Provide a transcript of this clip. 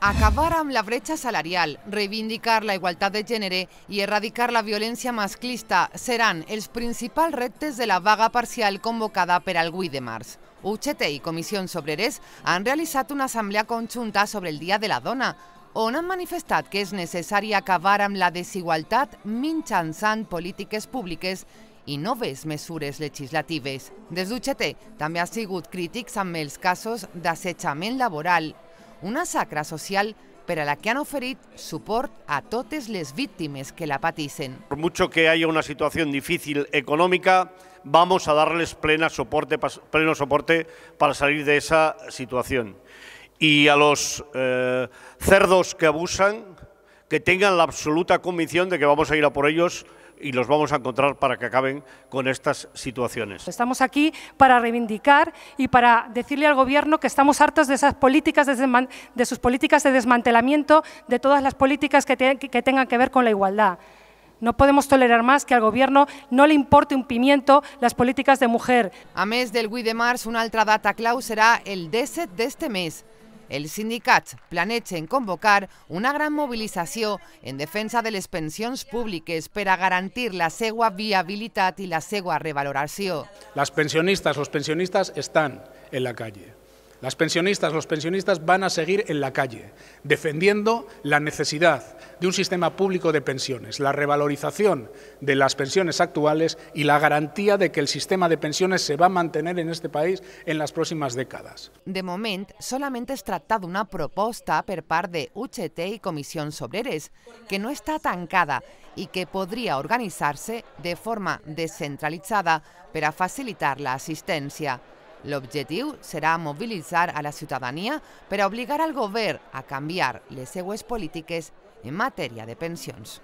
Acabar amb la bretxa salarial, reivindicar la igualtat de gènere i erradicar la violència masclista seran els principals reptes de la vaga parcial convocada per al 8 de març. UGT i Comissions Obreres han realitzat una assemblea conjunta sobre el Dia de la Dona, on han manifestat que és necessari acabar amb la desigualtat mitjançant polítiques públiques i noves mesures legislatives. Des d'UGT també ha sigut crítics amb els casos d'assetjament laboral una sacra social para la que han ofrecido suport a totes les víctimas que la paticen. Por mucho que haya una situación difícil económica, vamos a darles plena soporte, pleno soporte para salir de esa situación. Y a los eh, cerdos que abusan, que tengan la absoluta convicción de que vamos a ir a por ellos y los vamos a encontrar para que acaben con estas situaciones. Estamos aquí para reivindicar y para decirle al Gobierno que estamos hartos de esas políticas, de, sus políticas de desmantelamiento, de todas las políticas que, tengan que ver con la igualdad. No podemos tolerar más que al Gobierno no le importe un pimiento las políticas de mujer. A mes del 8 de marzo, una altra data clau será el de este mes. Els sindicats planegen convocar una gran mobilització en defensa de les pensions públiques per a garantir la seva viabilitat i la seva revaloració. Les pensionistes, els pensionistes estan en la calle. pensionistas, los pensionistas van a seguir en la calle, defendiendo la necesidad de un sistema público de pensiones, la revalorización de las pensiones actuales y la garantía de que el sistema de pensiones se va a mantener en este país en las próximas décadas. De momento solamente es tratado una propuesta per par de UCT y Comisión Sobreres que no está tancada y que podría organizarse de forma descentralizada para facilitar la asistencia. L'objectiu serà mobilitzar a la ciutadania per obligar al govern a canviar les seues polítiques en matèria de pensions.